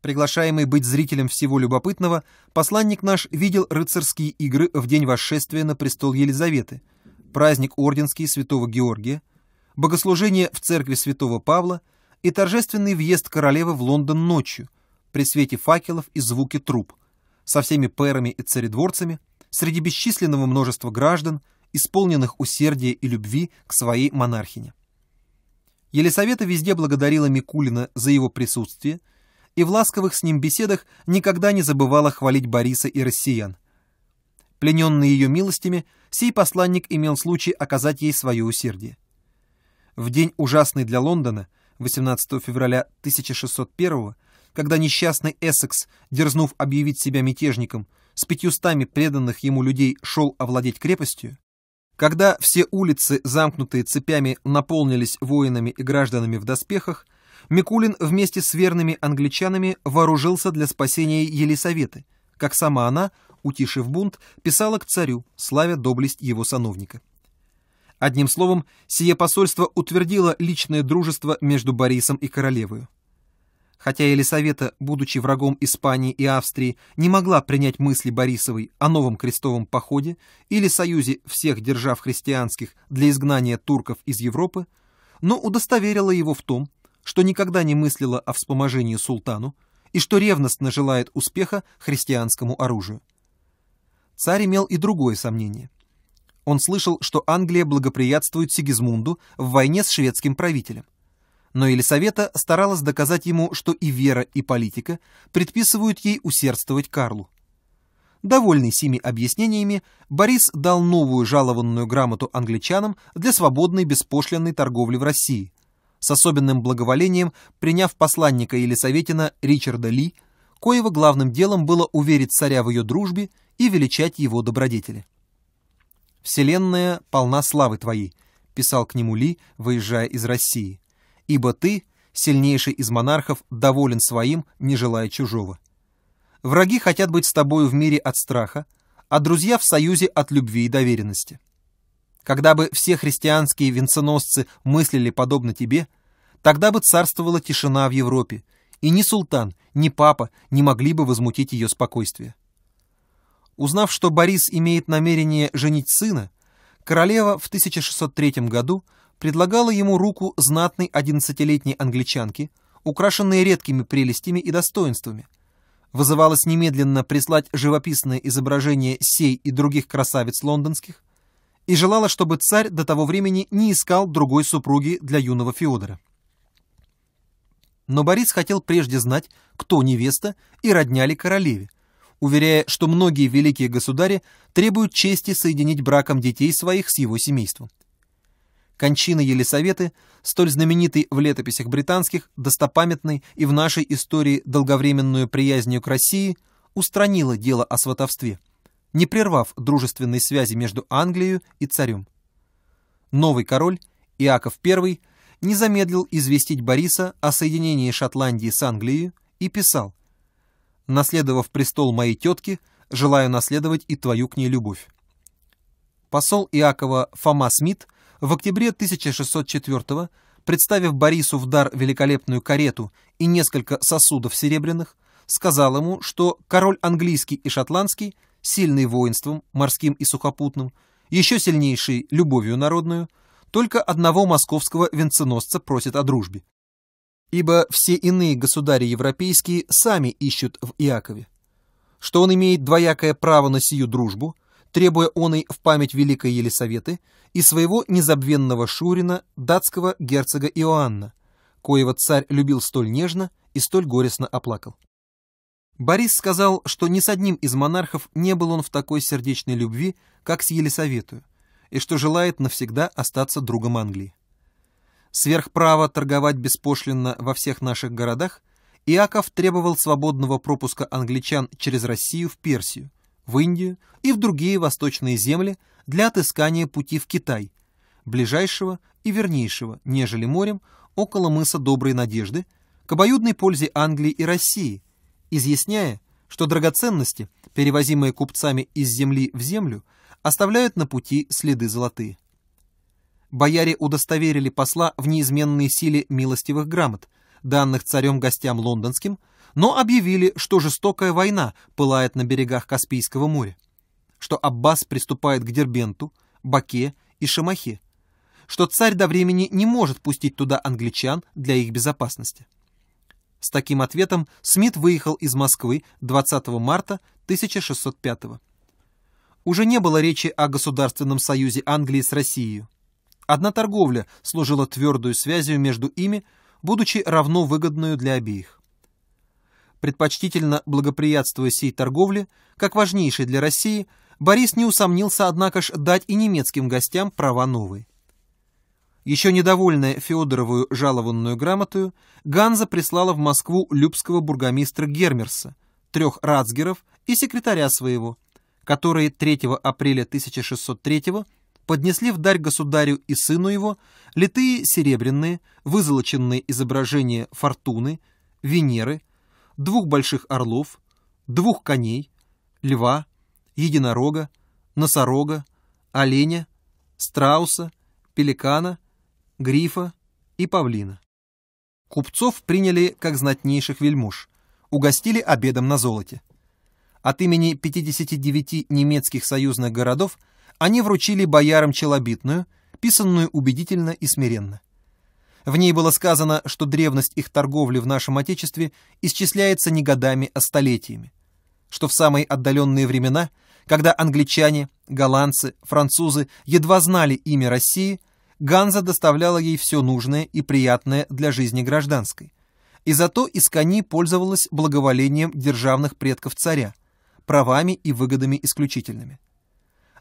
Приглашаемый быть зрителем всего любопытного, посланник наш видел рыцарские игры в день восшествия на престол Елизаветы, праздник орденский святого Георгия, богослужение в церкви святого Павла и торжественный въезд королевы в Лондон ночью при свете факелов и звуке труб, со всеми пэрами и царедворцами, среди бесчисленного множества граждан, исполненных усердия и любви к своей монархине. Елисавета везде благодарила Микулина за его присутствие – и в ласковых с ним беседах никогда не забывала хвалить Бориса и россиян. Плененный ее милостями, сей посланник имел случай оказать ей свое усердие. В день ужасный для Лондона, 18 февраля 1601 когда несчастный Эссекс, дерзнув объявить себя мятежником, с пятьюстами преданных ему людей шел овладеть крепостью, когда все улицы, замкнутые цепями, наполнились воинами и гражданами в доспехах, Микулин вместе с верными англичанами вооружился для спасения Елисаветы, как сама она, утишив бунт, писала к царю, славя доблесть его сановника. Одним словом, сие посольство утвердило личное дружество между Борисом и королевою. Хотя Елисавета, будучи врагом Испании и Австрии, не могла принять мысли Борисовой о новом крестовом походе или союзе всех держав христианских для изгнания турков из Европы, но удостоверила его в том, что никогда не мыслила о вспоможении султану и что ревностно желает успеха христианскому оружию. Царь имел и другое сомнение. Он слышал, что Англия благоприятствует Сигизмунду в войне с шведским правителем. Но Елисавета старалась доказать ему, что и вера, и политика предписывают ей усердствовать Карлу. Довольный сими объяснениями, Борис дал новую жалованную грамоту англичанам для свободной беспошлинной торговли в России, с особенным благоволением приняв посланника Елисаветина Ричарда Ли, коего главным делом было уверить царя в ее дружбе и величать его добродетели. «Вселенная полна славы твоей», — писал к нему Ли, выезжая из России, «ибо ты, сильнейший из монархов, доволен своим, не желая чужого. Враги хотят быть с тобою в мире от страха, а друзья в союзе от любви и доверенности. Когда бы все христианские венценосцы мыслили подобно тебе, тогда бы царствовала тишина в Европе, и ни султан, ни папа не могли бы возмутить ее спокойствие. Узнав, что Борис имеет намерение женить сына, королева в 1603 году предлагала ему руку знатной одиннадцатилетней англичанки, украшенной редкими прелестями и достоинствами. Вызывалось немедленно прислать живописное изображение сей и других красавиц лондонских, и желала, чтобы царь до того времени не искал другой супруги для юного Феодора. Но Борис хотел прежде знать, кто невеста и родня ли королеве, уверяя, что многие великие государи требуют чести соединить браком детей своих с его семейством. Кончина Елисаветы, столь знаменитой в летописях британских, достопамятной и в нашей истории долговременную приязнью к России, устранила дело о сватовстве – не прервав дружественной связи между Англией и царем. Новый король, Иаков I, не замедлил известить Бориса о соединении Шотландии с Англией и писал «Наследовав престол моей тетки, желаю наследовать и твою к ней любовь». Посол Иакова Фома Смит в октябре 1604 представив Борису в дар великолепную карету и несколько сосудов серебряных, сказал ему, что король английский и шотландский – сильный воинством, морским и сухопутным, еще сильнейший любовью народную, только одного московского венценосца просит о дружбе. Ибо все иные государи европейские сами ищут в Иакове. Что он имеет двоякое право на сию дружбу, требуя оной в память Великой Елисаветы и своего незабвенного Шурина, датского герцога Иоанна, коего царь любил столь нежно и столь горестно оплакал. Борис сказал, что ни с одним из монархов не был он в такой сердечной любви, как с Елисаветою, и что желает навсегда остаться другом Англии. Сверхправо торговать беспошлинно во всех наших городах Иаков требовал свободного пропуска англичан через Россию в Персию, в Индию и в другие восточные земли для отыскания пути в Китай, ближайшего и вернейшего, нежели морем, около мыса Доброй Надежды, к обоюдной пользе Англии и России – изъясняя, что драгоценности, перевозимые купцами из земли в землю, оставляют на пути следы золотые. Бояре удостоверили посла в неизменной силе милостивых грамот, данных царем гостям лондонским, но объявили, что жестокая война пылает на берегах Каспийского моря, что Аббас приступает к Дербенту, Баке и Шамахе, что царь до времени не может пустить туда англичан для их безопасности. С таким ответом Смит выехал из Москвы 20 марта 1605 года уже не было речи о государственном союзе Англии с Россией. Одна торговля служила твердую связью между ими, будучи равно выгодную для обеих. Предпочтительно благоприятствуя сей торговле, как важнейшей для России, Борис не усомнился, однако ж, дать и немецким гостям права новые. Еще недовольная Феодоровую жалованную грамотою, Ганза прислала в Москву любского бургомистра Гермерса, трех рацгеров и секретаря своего, которые 3 апреля 1603 поднесли в дарь государю и сыну его литые серебряные, вызолоченные изображения Фортуны, Венеры, двух больших орлов, двух коней, льва, единорога, носорога, оленя, страуса, пеликана – грифа и павлина. Купцов приняли как знатнейших вельмож, угостили обедом на золоте. От имени 59 немецких союзных городов они вручили боярам челобитную, писанную убедительно и смиренно. В ней было сказано, что древность их торговли в нашем Отечестве исчисляется не годами, а столетиями, что в самые отдаленные времена, когда англичане, голландцы, французы едва знали имя России – Ганза доставляла ей все нужное и приятное для жизни гражданской. И зато Искони пользовалась благоволением державных предков царя, правами и выгодами исключительными.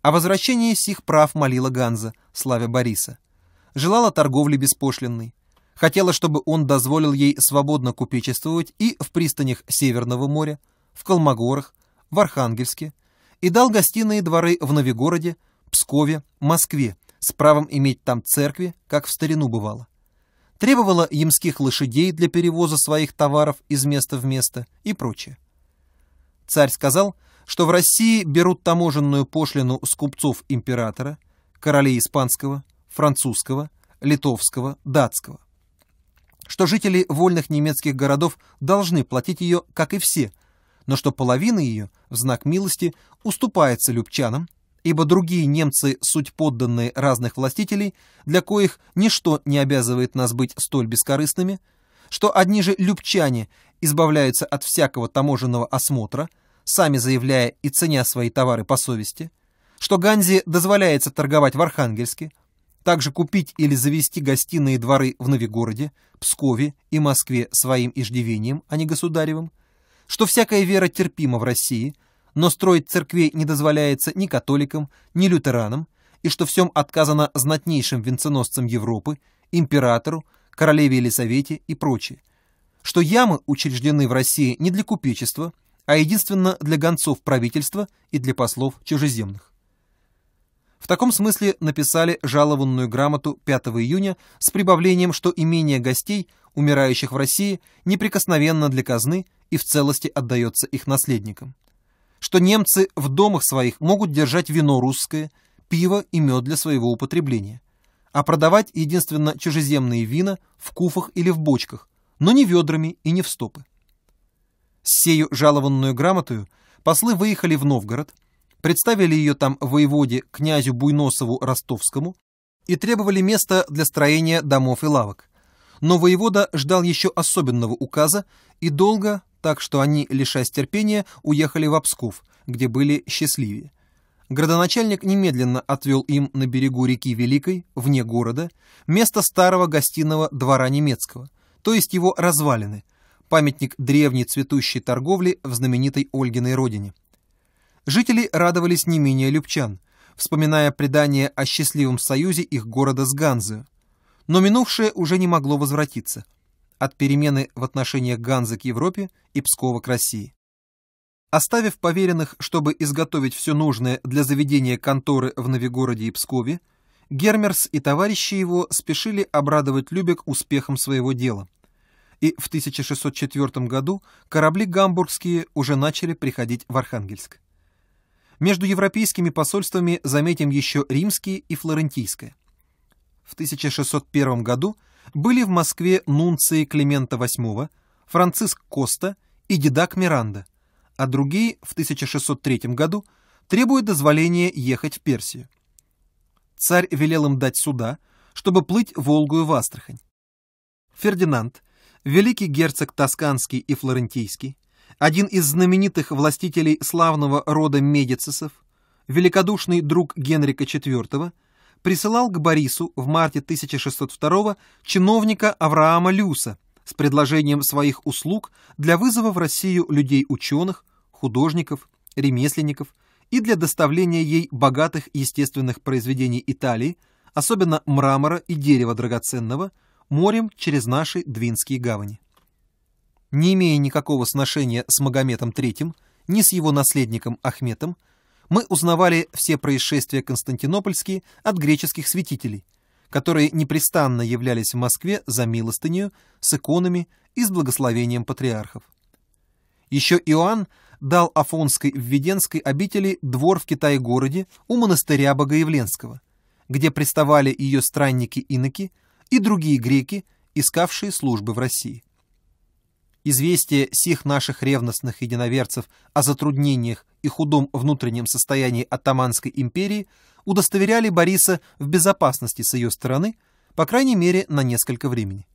О возвращении сих прав молила Ганза, славя Бориса. Желала торговли беспошлинной. Хотела, чтобы он дозволил ей свободно купечествовать и в пристанях Северного моря, в Колмогорах, в Архангельске, и дал гостиные дворы в Новигороде, Пскове, Москве, с правом иметь там церкви, как в старину бывало. Требовала ямских лошадей для перевоза своих товаров из места в место и прочее. Царь сказал, что в России берут таможенную пошлину с купцов императора, королей испанского, французского, литовского, датского. Что жители вольных немецких городов должны платить ее, как и все, но что половина ее в знак милости уступается любчанам, ибо другие немцы суть подданные разных властителей, для коих ничто не обязывает нас быть столь бескорыстными, что одни же любчане избавляются от всякого таможенного осмотра, сами заявляя и ценя свои товары по совести, что Ганзе дозволяется торговать в Архангельске, также купить или завести гостиные дворы в Новигороде, Пскове и Москве своим иждивением, а не государевым, что всякая вера терпима в России – но строить церквей не дозволяется ни католикам, ни лютеранам, и что всем отказано знатнейшим венценосцам Европы, императору, королеве Елисавете и прочее, что ямы учреждены в России не для купечества, а единственно для гонцов правительства и для послов чужеземных. В таком смысле написали жалованную грамоту 5 июня с прибавлением, что имение гостей, умирающих в России, неприкосновенно для казны и в целости отдается их наследникам что немцы в домах своих могут держать вино русское, пиво и мед для своего употребления, а продавать единственно чужеземные вина в куфах или в бочках, но не ведрами и не в стопы. С сею жалованную грамотою послы выехали в Новгород, представили ее там воеводе князю Буйносову Ростовскому и требовали места для строения домов и лавок. Но воевода ждал еще особенного указа и долго так что они, лишась терпения, уехали в Обсков, где были счастливее. Градоначальник немедленно отвел им на берегу реки Великой, вне города, место старого гостиного двора немецкого, то есть его развалины, памятник древней цветущей торговли в знаменитой Ольгиной родине. Жители радовались не менее любчан, вспоминая предание о счастливом союзе их города с Ганзою. Но минувшее уже не могло возвратиться – от перемены в отношениях Ганзы к Европе и Пскова к России. Оставив поверенных, чтобы изготовить все нужное для заведения конторы в Новигороде и Пскове, Гермерс и товарищи его спешили обрадовать Любек успехом своего дела. И в 1604 году корабли гамбургские уже начали приходить в Архангельск. Между европейскими посольствами заметим еще римские и флорентийское. В 1601 году – были в Москве нунцы Климента VIII, Франциск Коста и Дедак Миранда, а другие в 1603 году требуют дозволения ехать в Персию. Царь велел им дать суда, чтобы плыть Волгую в Астрахань. Фердинанд, великий герцог Тосканский и Флорентийский, один из знаменитых властителей славного рода Медицесов, великодушный друг Генрика IV, присылал к Борису в марте 1602 чиновника Авраама Люса с предложением своих услуг для вызова в Россию людей ученых, художников, ремесленников и для доставления ей богатых естественных произведений Италии, особенно мрамора и дерева драгоценного, морем через наши Двинские гавани. Не имея никакого сношения с Магометом III, ни с его наследником Ахметом, мы узнавали все происшествия константинопольские от греческих святителей, которые непрестанно являлись в Москве за милостынью, с иконами и с благословением патриархов. Еще Иоанн дал Афонской введенской обители двор в Китае-городе у монастыря Богоявленского, где приставали ее странники-иноки и другие греки, искавшие службы в России известие сих наших ревностных единоверцев о затруднениях и худом внутреннем состоянии Оттоманской империи удостоверяли Бориса в безопасности с ее стороны, по крайней мере, на несколько времени.